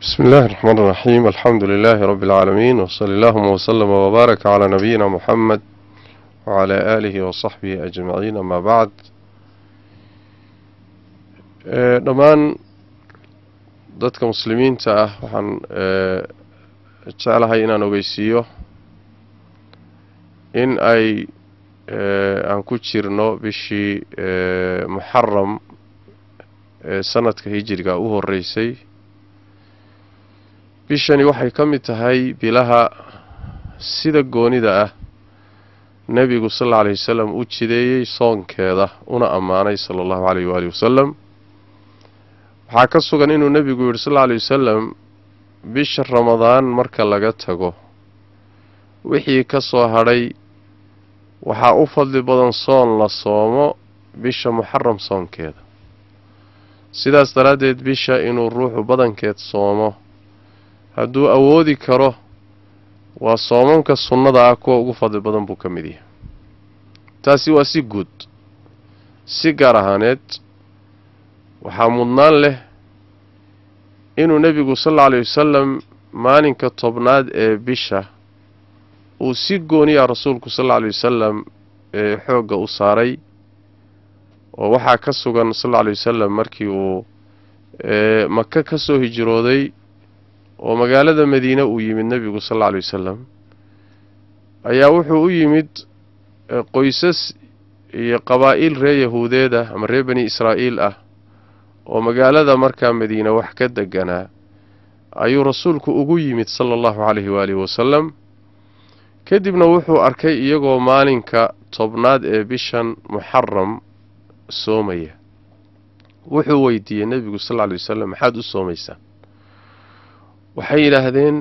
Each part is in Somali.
بسم الله الرحمن الرحيم الحمد لله رب العالمين وصلى اللهم وسلم وبارك على نبينا محمد وعلى آله وصحبه أجمعين أما بعد dhammaan dadka muslimiinta ah waxaan e, jeclahay inaan ogeysiiyo in ay e, aan ku jirno bishii e, muxaram ee sanadka hijiriga u horeysay bishani waxay ka mid tahay bilaha sida goonida ah nebigu sal alla alayh wasalam u jideeyey soonkeeda una ammaanay sala allahu calayh waali wasalam waxaa ka sugan inuu nebigu yidhi sal alla aly wasalam bisha ramadaan marka laga tago wixii ka soo hadhay waxaa u fadli badan soon la soomo bisha muxaram soonkeeda sidaas daraaddeed bisha inuu ruuxu badankeed soomo hadduu awoodi karo waa soomamka sunnada ah kuwa ugu fadli badan buu ka mid yahay taasi waa si guud si gaar ahaaneed waxaa mudnaan leh inuu nebigu salla aley wasalam maalinka tobnaad ee bisha uu si gooniya ah rasuulku salla aley wasalam ee xoogga u saaray oo waxaa ka sugan salla aley wasalam markii uu maka ka soo hijrooday oo magaalada madiine uu yimid nebigu sal alla alay wasalam ayaa wuxuu u yimid eh, qoysas iyo qabaa'il ree yahuudeed ah ama reer bani israa'iil ah oo magaalada markaa madiine wax ka deganaa ayuu rasuulku ugu yimid sala allahu calayhi waalihi wasalam kadibna wuxuu arkay iyagoo maalinka tobnaad ee bishan muxaram soomaya wuxuu weydiiyey nebigu sal lla alay wasalam maxaad u soomaysaa waxay yidhaahdeen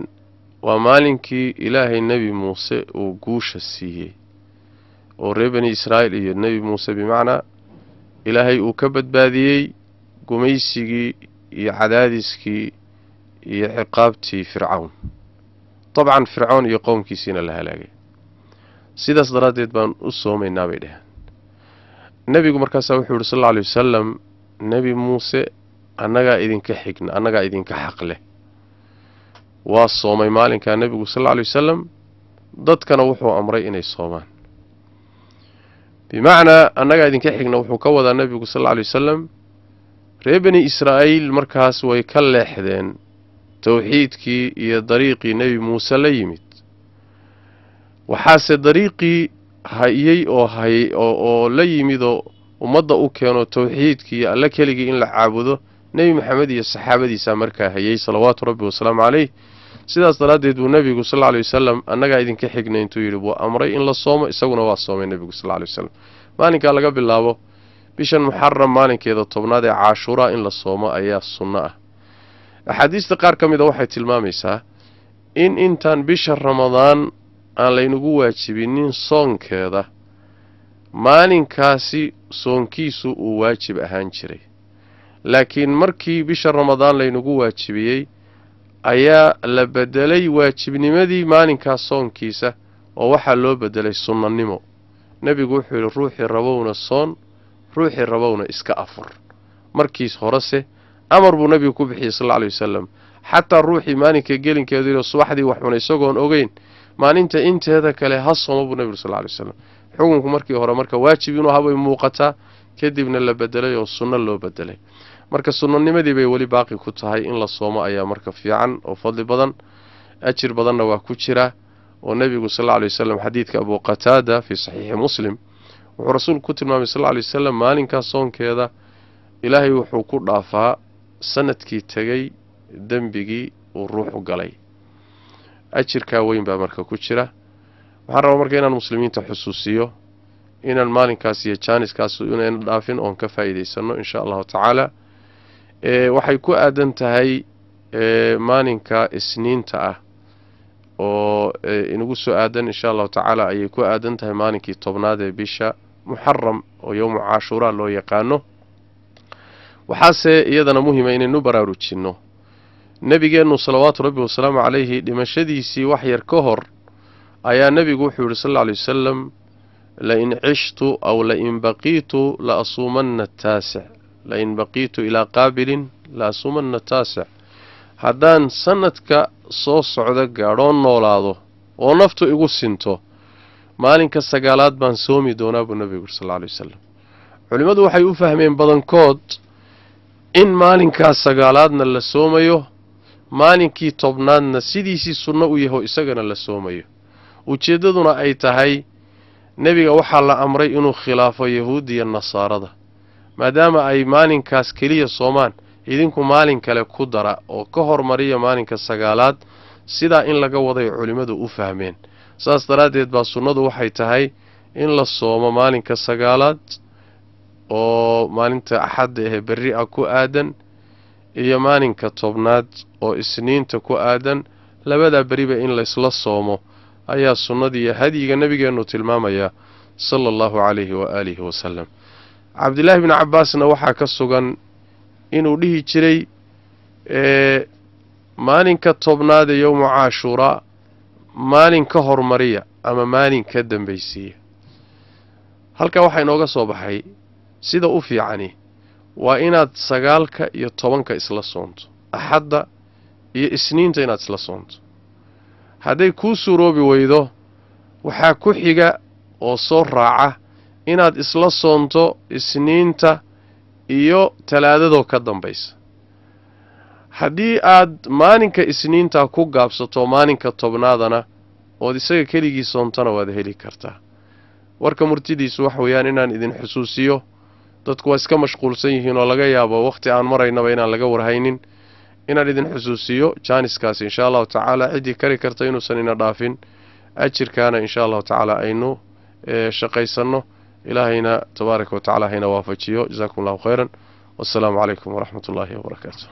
waa maalinkii ilaahay nebi muuse uu guusha siiyey oo reer bani israa'iil iyo nebi muuse bimacnaa ilaahay uu ka badbaadiyey gumaysigii iyo cadaadiskii iyo ciqaabtii fircawn dabcan fircoon iyo qowmkiisiina la halaagay sidaas daraaddeed baan u soomaynaa bay dheheen nebigu markaasaa wuxuu yihi sal alla alay wasalam nebi muuse annagaa idinka xigna annagaa idinka xaq leh waa soomay maalinkaa nebigu sal lla ly wasalam dadkana wuxuu amray inay soomaan bimacnaa annagaa idinka xigna wuxuu ka wadaa nebigu sal alla ly wasalam reer bani israa'iil markaas way ka leexdeen towxiidkii iyo dariiqii nebi muuse la yimid waxaase dariiqii hayey oo hayey oo la yimidoo ummadda u keeno towxiidkii iyo alle keligii in la caabudo nebi maxamed iyo saxaabadiisaa markaa hayey salawaatu rabbi wasalaamu caleyh sidaas daraaddeed buu nebigu sal aley wasalam annagaa idinka xignay intuu yidhi wuu amray in la soomo isaguna waa soomay nebigu sal ley wasalam maalinkaa laga bilaabo bishan muxaram maalinkeeda tobnaad ee caashuraa in la soomo ayaa sunno ah axaadiista qaar ka mida ah waxay tilmaamaysaa in intaan bisha ramadaan aan laynagu waajibinin soonkeeda maalinkaasi soonkiisu uu waajib ahaan jiray laakiin markii bisha ramadaan laynagu waajibiyey ayaa la bedelay waajibnimadii maalinkaas soonkiisa oo waxaa loo bedelay sunnanimo nebigu wuxuu yidhi ruuxii rabowna soon ruuxii rabowna iska afur markiis horese amar buu nebigu ku bixiyey sal alla aley wasalam xataa ruuxii maalinka gelinkeedu yidhi subaxdii wax isagoon ogeyn maalinta inteeda kale ha sooma buu nebigu sal lla wasalam xukunku markii hore marka waajib inuu bay muuqataa kadibna la bedelay oo sunno loo bedelay marka sunnanimadii bay weli baaqi ku tahay in la soomo ayaa marka fiican oo fadli badan ajir badanna waa ku jira oo nebigu sal alay wasalam xadiidka abuu qataada fii saxiixi muslim wuxuu rasuulku ku tilmaamay sal alay wasalam maalinkaa soonkeeda ilaahay wuxuu ku dhaafaa sanadkii tegay dembigii uu ruuxu galay ajirkaa weyn baa marka ku jira waxaan rabaa marka inaan muslimiinta xusuusiyo inaan maalinkaas iyo jaaniskaas inayna dhaafin oon ka faa'iidaysanno insha allahu tacaala Eh, waxay ku aadan tahay eh, maalinka isniinta ah oo eh, inagu soo aadan insha allahu tacaala ayay ku aadan tahay maalinkii tobnaad ee bisha muxaram oo yowmu cashuura loo yaqaano waxaase iyadana muhima ah inaynu baraarujinno nebigeennu salawaatu rabbi wasalaamu calayhi dhimashadiisii wax yar ka hor ayaa nebigu wuxuu yidhi sal lla wasalam la in cishtu aw lain baqiitu la asuumanna ataasic lain baqiitu ilaa qaabilin la asumanna haddaan sanadka soo socda gaadhoon noolaado oo naftu igu sinto maalinka sagaalaad baan soomi doonaa buu nabigu yuri salla lyi wasalam culimmadu waxay u fahmeen badankood in maalinkaas sagaalaadna la soomayo maalinkii tobnaadna sidiisii sunno u yahoo isagana la soomayo ujeeddaduna ay tahay nebiga waxaa la amray inuu khilaafo yahuudiya nasaarada maadaama ay maalinkaas keliya soomaan idinku maalin kale ku dara oo ka hormariya maalinka sagaalaad sidaa in laga waday culimmadu u fahmeen saas daraaddeed baa sunnadu waxay tahay in la soomo maalinka sagaalaad oo maalinta axadda ehe berri a ah ku aadan iyo maalinka tobnaad oo isniinta ku aadan labadaa beriba in laysla soomo ayaa sunnadiiyo hadyiga nebigeennu tilmaamaya sala allahu calayhi wa aalihi wasallam cabdillaahi bni cabbaasna waxaa ka sugan inuu dhihi jiray maalinka tobnaad ee yowmu caashuuraa maalin ka hormariya ama maalin ka dambaysiiya halkaa waxaa inooga soo baxay sida u fiicani waa inaad sagaalka iyo tobanka isla soonto axadda iyo isniinta inaad isla soonto hadday kuu suuroobi weydo waxaa ku xiga oo soo raaca inaad isla soonto isniinta iyo talaadadoo ka dambaysa haddii aad maalinka isniinta ku gaabsato maalinka tobnaadana ood isaga keligii soontana waad heli kartaa warka murtidiisu wax weeyaan inaan idin xusuusiyo dadku waa iska mashquulsan yihiin oo laga yaabo wakhti aan maraynaba inaan laga warhaynin inaan idin xusuusiyo jaaniskaas inshaa allahu tacaala ciddii kari karta inuusan ina dhaafin ajirkaana inshaa allahu tacaala aynu eh, shaqaysanno ilaahayna tabaaraka wa tacala hayna waafajiyo jasaakum allahu khayran wassalaamu calaykum waraxmat ullaahi wabarakaatu